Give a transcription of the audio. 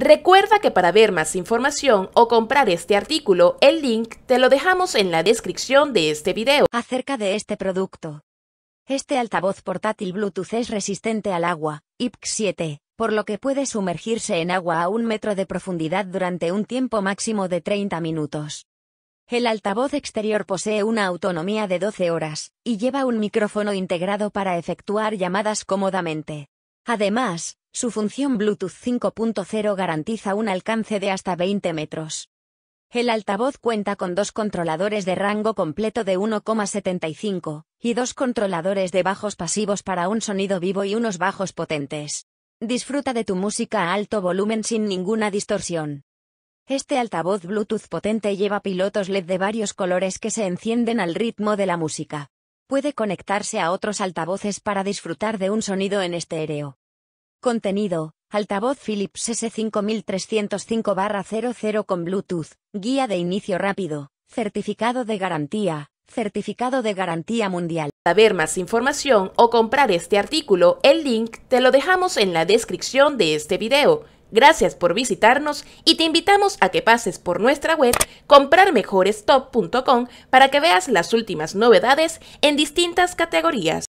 Recuerda que para ver más información o comprar este artículo, el link te lo dejamos en la descripción de este video. Acerca de este producto. Este altavoz portátil Bluetooth es resistente al agua, ipx 7 por lo que puede sumergirse en agua a un metro de profundidad durante un tiempo máximo de 30 minutos. El altavoz exterior posee una autonomía de 12 horas, y lleva un micrófono integrado para efectuar llamadas cómodamente. Además, su función Bluetooth 5.0 garantiza un alcance de hasta 20 metros. El altavoz cuenta con dos controladores de rango completo de 1,75, y dos controladores de bajos pasivos para un sonido vivo y unos bajos potentes. Disfruta de tu música a alto volumen sin ninguna distorsión. Este altavoz Bluetooth potente lleva pilotos LED de varios colores que se encienden al ritmo de la música. Puede conectarse a otros altavoces para disfrutar de un sonido en estéreo. Contenido. Altavoz Philips S5305-00 con Bluetooth. Guía de inicio rápido. Certificado de garantía. Certificado de garantía mundial. Para ver más información o comprar este artículo, el link te lo dejamos en la descripción de este video. Gracias por visitarnos y te invitamos a que pases por nuestra web comprarmejorestop.com para que veas las últimas novedades en distintas categorías.